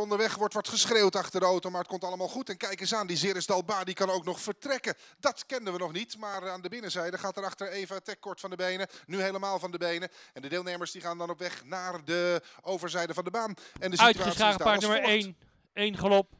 Onderweg wordt wat geschreeuwd achter de auto, maar het komt allemaal goed. En kijk eens aan, die Zeris Dalba die kan ook nog vertrekken. Dat kenden we nog niet, maar aan de binnenzijde gaat erachter Eva Tek kort van de benen. Nu helemaal van de benen. En de deelnemers die gaan dan op weg naar de overzijde van de baan. En de situatie is paard nummer 1. 1 galop.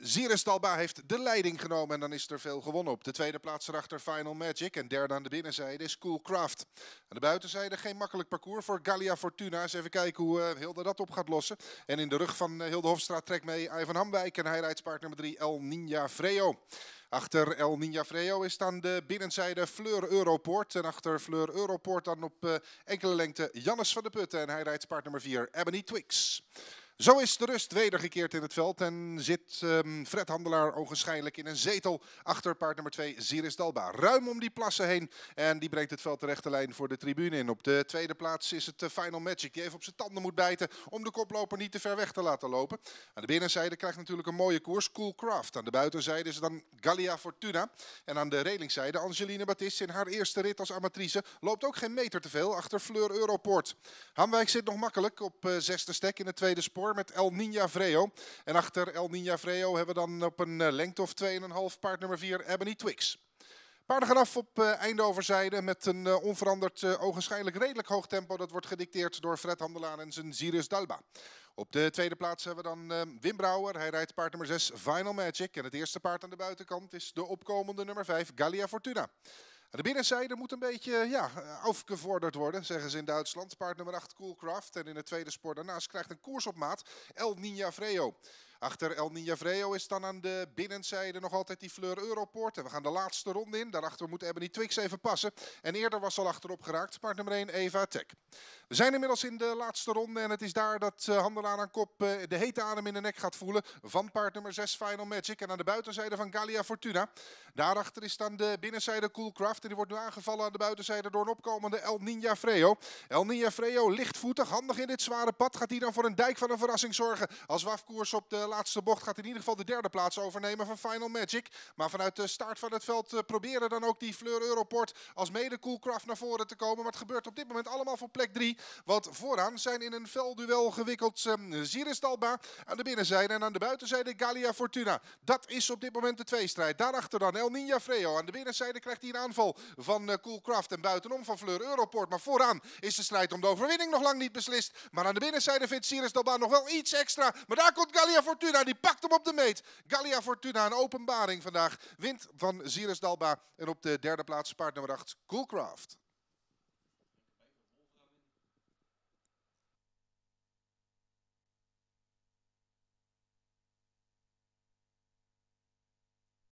Zierestalba heeft de leiding genomen en dan is er veel gewonnen. Op de tweede plaats erachter Final Magic en derde aan de binnenzijde is Craft. Aan de buitenzijde geen makkelijk parcours voor Gallia Fortuna. Eens even kijken hoe eh, Hilde dat op gaat lossen. En in de rug van eh, Hilde Hofstraat trekt mee Ivan Hamwijk en hij rijdt paard nummer 3 El Ninja Freo. Achter El Ninja Freo is aan de binnenzijde Fleur Europoort. En achter Fleur Europoort dan op eh, enkele lengte Jannes van de Putten. En hij rijdt paard nummer 4 Ebony Twix. Zo is de rust wedergekeerd in het veld en zit ehm, Fred Handelaar ogenschijnlijk in een zetel achter paard nummer 2 Ziris Dalba. Ruim om die plassen heen en die brengt het veld de rechte lijn voor de tribune in. Op de tweede plaats is het eh, Final Magic die even op zijn tanden moet bijten om de koploper niet te ver weg te laten lopen. Aan de binnenzijde krijgt natuurlijk een mooie koers Cool Craft. Aan de buitenzijde is dan Gallia Fortuna en aan de relingzijde Angeline Baptiste in haar eerste rit als amatrice loopt ook geen meter te veel achter Fleur Europort. Hamwijk zit nog makkelijk op eh, zesde stek in het tweede sport met El Ninja Vreo. En achter El Ninja Vreo hebben we dan op een eh, lengte of 2,5 paard nummer 4 Ebony Twix. Paarden gaan af op eh, Eindoverzijde met een eh, onveranderd, ogenschijnlijk redelijk hoog tempo. Dat wordt gedicteerd door Fred Handelaan en zijn Sirius Dalba. Op de tweede plaats hebben we dan Wim Brouwer. Hij rijdt paard nummer 6 Final Magic. En het eerste paard aan de buitenkant is de opkomende nummer 5 Gallia Fortuna. De binnenzijde moet een beetje ja, afgevorderd worden, zeggen ze in Duitsland. Paard nummer 8 Coolcraft en in het tweede spoor daarnaast krijgt een koers op maat El Niña Freo. Achter El Niña Freo is dan aan de binnenzijde nog altijd die Fleur Europort En we gaan de laatste ronde in. Daarachter moet Ebony Twix even passen. En eerder was al achterop geraakt paard nummer 1 Eva Tech. We zijn inmiddels in de laatste ronde en het is daar dat eh, handelaar aan kop eh, de hete adem in de nek gaat voelen van paard nummer 6 Final Magic. En aan de buitenzijde van Galia Fortuna. Daarachter is dan de binnenzijde Coolcraft en die wordt nu aangevallen aan de buitenzijde door een opkomende El Ninja Freo. El Ninja Freo lichtvoetig, handig in dit zware pad. Gaat hij dan voor een dijk van een verrassing zorgen. Als wafkoers op de laatste bocht gaat in ieder geval de derde plaats overnemen van Final Magic. Maar vanuit de start van het veld eh, proberen dan ook die Fleur Europort als mede Coolcraft naar voren te komen. Maar het gebeurt op dit moment allemaal voor plek 3 wat vooraan zijn in een velduel gewikkeld um, ehm, Dalba. aan de binnenzijde en aan de buitenzijde Galia Fortuna. Dat is op dit moment de tweestrijd. Daarachter dan El Ninja Freo. Aan de binnenzijde krijgt hij een aanval van eh, Coolcraft en buitenom van Fleur Europort. Maar vooraan is de strijd om de overwinning nog lang niet beslist. Maar aan de binnenzijde vindt Dalba nog wel iets extra. Maar daar komt Galia Fortuna. Die pakt hem op de meet. Galia Fortuna, een openbaring vandaag. Wint van Dalba. en op de derde plaats paard nummer 8 Coolcraft.